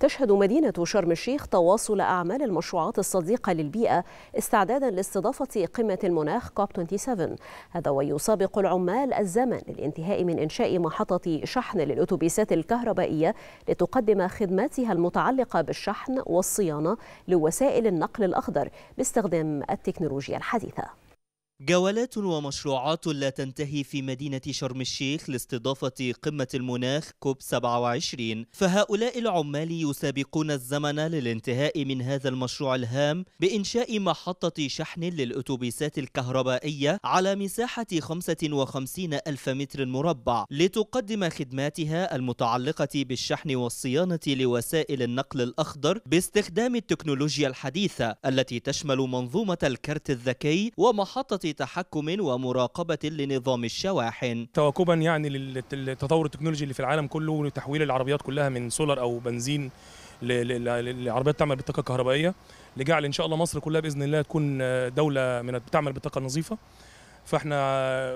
تشهد مدينة شرم الشيخ تواصل أعمال المشروعات الصديقة للبيئة استعدادا لاستضافة قمة المناخ كوب 27 هذا ويسابق العمال الزمن للانتهاء من إنشاء محطة شحن للأتوبيسات الكهربائية لتقدم خدماتها المتعلقة بالشحن والصيانة لوسائل النقل الأخضر باستخدام التكنولوجيا الحديثة جولات ومشروعات لا تنتهي في مدينة شرم الشيخ لاستضافة قمة المناخ كوب 27 فهؤلاء العمال يسابقون الزمن للانتهاء من هذا المشروع الهام بإنشاء محطة شحن للأتوبيسات الكهربائية على مساحة 55 ألف متر مربع لتقدم خدماتها المتعلقة بالشحن والصيانة لوسائل النقل الأخضر باستخدام التكنولوجيا الحديثة التي تشمل منظومة الكرت الذكي ومحطة تحكم ومراقبة لنظام الشواحن تواكبا يعني للتطور التكنولوجي اللي في العالم كله وتحويل العربيات كلها من سولر أو بنزين لعربيات تعمل بالطاقة الكهربائية لجعل إن شاء الله مصر كلها بإذن الله تكون دولة من بتعمل بالطاقة النظيفة فاحنا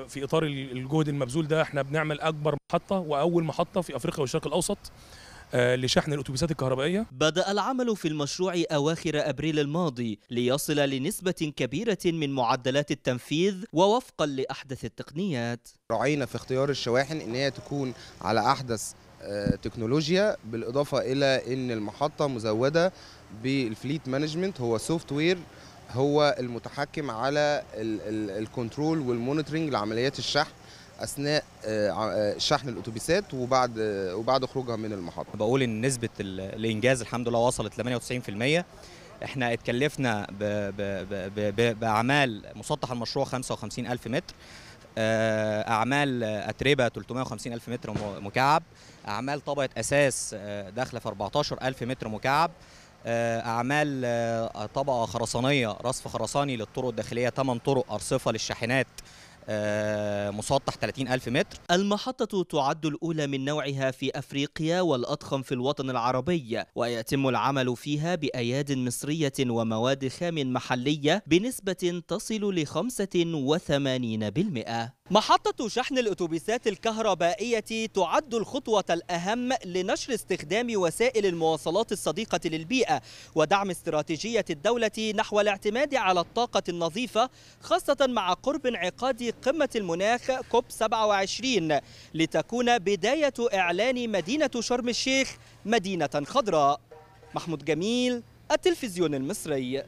في اطار الجهد المبذول ده احنا بنعمل اكبر محطه واول محطه في افريقيا والشرق الاوسط آه، لشحن الأتوبيسات الكهربائية بدأ العمل في المشروع أواخر أبريل الماضي ليصل لنسبة كبيرة من معدلات التنفيذ ووفقا لأحدث التقنيات راعينا في اختيار الشواحن إن هي تكون على أحدث آه، تكنولوجيا بالإضافة إلى أن المحطة مزودة بالفليت مانجمنت هو سوفت وير هو المتحكم على الكنترول والمونيتورنج لعمليات الشحن اثناء آه، آه، شحن الاتوبيسات وبعد آه، وبعد خروجها من المحطه. بقول ان نسبه الانجاز الحمد لله وصلت 98% احنا اتكلفنا بـ بـ بـ باعمال مسطح المشروع 55000 متر اعمال اتربه 350 الف متر مكعب اعمال طبقه اساس داخله في 14 الف متر مكعب اعمال طبقه خرسانيه رصف خرساني للطرق الداخليه 8 طرق ارصفه للشاحنات آه، مسطح 30000 متر المحطة تعد الأولى من نوعها في أفريقيا والأضخم في الوطن العربي ويتم العمل فيها بأياد مصرية ومواد خام محلية بنسبة تصل ل 85% محطة شحن الأتوبيسات الكهربائية تعد الخطوة الأهم لنشر استخدام وسائل المواصلات الصديقة للبيئة ودعم استراتيجية الدولة نحو الاعتماد على الطاقة النظيفة خاصة مع قرب انعقاد قمة المناخ كوب 27 لتكون بداية إعلان مدينة شرم الشيخ مدينة خضراء محمود جميل التلفزيون المصري